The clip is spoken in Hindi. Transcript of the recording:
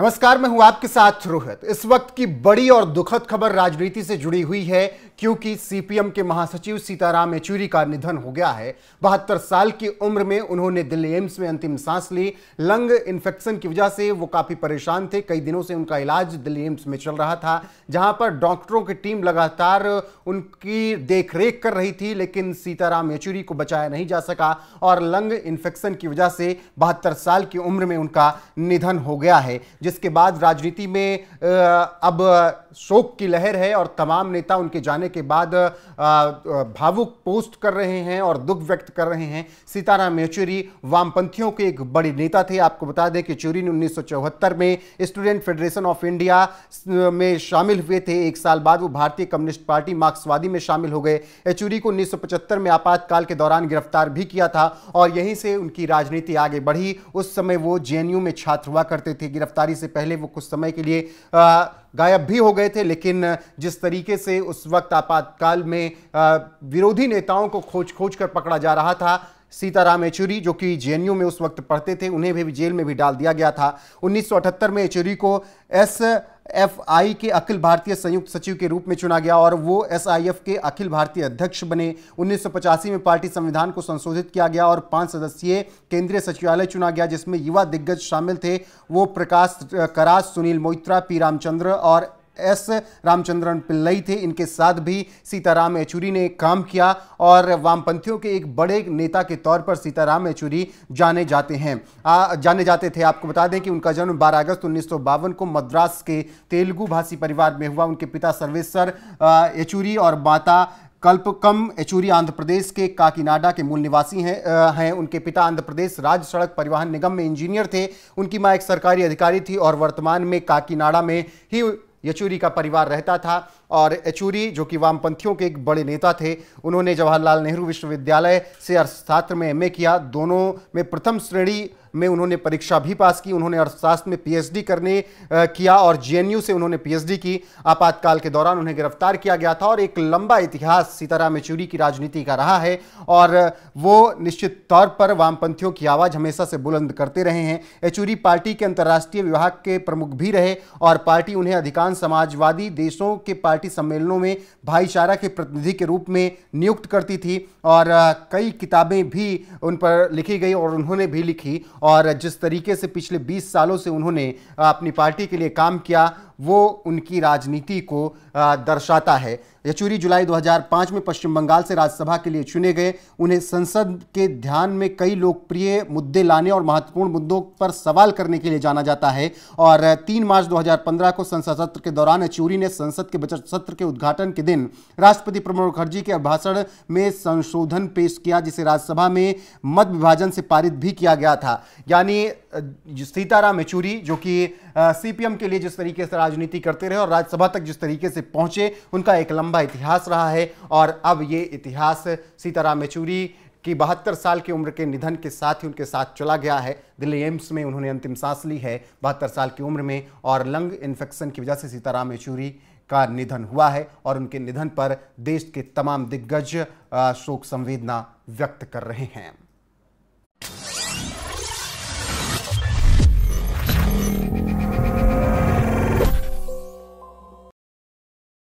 नमस्कार मैं हूं आपके साथ रोहित इस वक्त की बड़ी और दुखद खबर राजनीति से जुड़ी हुई है क्योंकि सीपीएम के महासचिव सीताराम येचूरी का निधन हो गया है बहत्तर साल की उम्र में उन्होंने दिल्ली एम्स में अंतिम सांस ली लंग इन्फेक्शन की वजह से वो काफ़ी परेशान थे कई दिनों से उनका इलाज दिल्ली एम्स में चल रहा था जहां पर डॉक्टरों की टीम लगातार उनकी देखरेख कर रही थी लेकिन सीताराम येचूरी को बचाया नहीं जा सका और लंग इन्फेक्शन की वजह से बहत्तर साल की उम्र में उनका निधन हो गया है जिसके बाद राजनीति में अब शोक की लहर है और तमाम नेता उनके जाने के बाद भावुक पोस्ट कर रहे हैं और दुख व्यक्त कर रहे हैं सीताराम येचुरी वामपंथियों के एक बड़े नेता थे आपको बता दें कि चूरी ने उन्नीस में स्टूडेंट फेडरेशन ऑफ इंडिया में शामिल हुए थे एक साल बाद वो भारतीय कम्युनिस्ट पार्टी मार्क्सवादी में शामिल हो गए येचुरी को उन्नीस में आपातकाल के दौरान गिरफ्तार भी किया था और यहीं से उनकी राजनीति आगे बढ़ी उस समय वो जे में छात्र हुआ करते थे गिरफ्तारी से पहले वो कुछ समय के लिए गायब भी हो गए थे लेकिन जिस तरीके से उस वक्त आपातकाल में विरोधी नेताओं को खोज खोज कर पकड़ा जा रहा था सीताराम येचुरी जो कि जेएनयू में उस वक्त पढ़ते थे उन्हें भी जेल में भी डाल दिया गया था उन्नीस में येचुरी को एस एफ आई के अखिल भारतीय संयुक्त सचिव के रूप में चुना गया और वो एस आई एफ के अखिल भारतीय अध्यक्ष बने उन्नीस में पार्टी संविधान को संशोधित किया गया और पांच सदस्यीय केंद्रीय सचिवालय चुना गया जिसमें युवा दिग्गज शामिल थे वो प्रकाश करास सुनील मोइत्रा पी रामचंद्र और एस रामचंद्रन पिल्लई थे इनके साथ भी सीताराम येचुरी ने काम किया और वामपंथियों के एक बड़े नेता के तौर पर सीताराम येचुरी जाने जाते हैं आ, जाने जाते थे आपको बता दें कि उनका जन्म 12 अगस्त उन्नीस को मद्रास के तेलुगु भाषी परिवार में हुआ उनके पिता सर्वेश्वर येचुरी और माता कल्पकम एचूरी आंध्र प्रदेश के काकीनाडा के मूल निवासी हैं हैं उनके पिता आंध्र प्रदेश राज्य सड़क परिवहन निगम में इंजीनियर थे उनकी मां एक सरकारी अधिकारी थी और वर्तमान में काकीनाडा में ही येचूरी का परिवार रहता था और येचूरी जो कि वामपंथियों के एक बड़े नेता थे उन्होंने जवाहरलाल नेहरू विश्वविद्यालय से अर्थशास्त्र में एमए किया दोनों में प्रथम श्रेणी में उन्होंने परीक्षा भी पास की उन्होंने अर्थशास्त्र में पीएचडी करने किया और जेएनयू से उन्होंने पीएचडी की आपातकाल के दौरान उन्हें गिरफ्तार किया गया था और एक लंबा इतिहास सीताराम येचूरी की राजनीति का रहा है और वो निश्चित तौर पर वामपंथियों की आवाज़ हमेशा से बुलंद करते रहे हैं येचूरी पार्टी के अंतर्राष्ट्रीय विभाग के प्रमुख भी रहे और पार्टी उन्हें अधिकांश समाजवादी देशों के पार्टी सम्मेलनों में भाईचारा के प्रतिनिधि के रूप में नियुक्त करती थी और कई किताबें भी उन पर लिखी गई और उन्होंने भी लिखी और जिस तरीके से पिछले 20 सालों से उन्होंने अपनी पार्टी के लिए काम किया वो उनकी राजनीति को दर्शाता है यचूरी जुलाई 2005 में पश्चिम बंगाल से राज्यसभा के लिए चुने गए उन्हें संसद के ध्यान में कई लोकप्रिय मुद्दे लाने और महत्वपूर्ण मुद्दों पर सवाल करने के लिए जाना जाता है और 3 मार्च 2015 को संसद सत्र के दौरान यचूरी ने संसद के बजट सत्र के उद्घाटन के दिन राष्ट्रपति प्रणब मुखर्जी के अभिभाषण में संशोधन पेश किया जिसे राज्यसभा में मत विभाजन से पारित भी किया गया था यानी सीताराम येचूरी जो कि सीपीएम के लिए जिस तरीके से राजनीति करते रहे और राज्यसभा तक जिस तरीके से पहुंचे उनका एक लंबा इतिहास रहा है और अब ये इतिहास सीताराम येचूरी कि बहत्तर साल की उम्र के निधन के साथ ही उनके साथ चला गया है दिल्ली एम्स में उन्होंने अंतिम सांस ली है बहत्तर साल की उम्र में और लंग इन्फेक्शन की वजह से सीताराम येचूरी का निधन हुआ है और उनके निधन पर देश के तमाम दिग्गज शोक संवेदना व्यक्त कर रहे हैं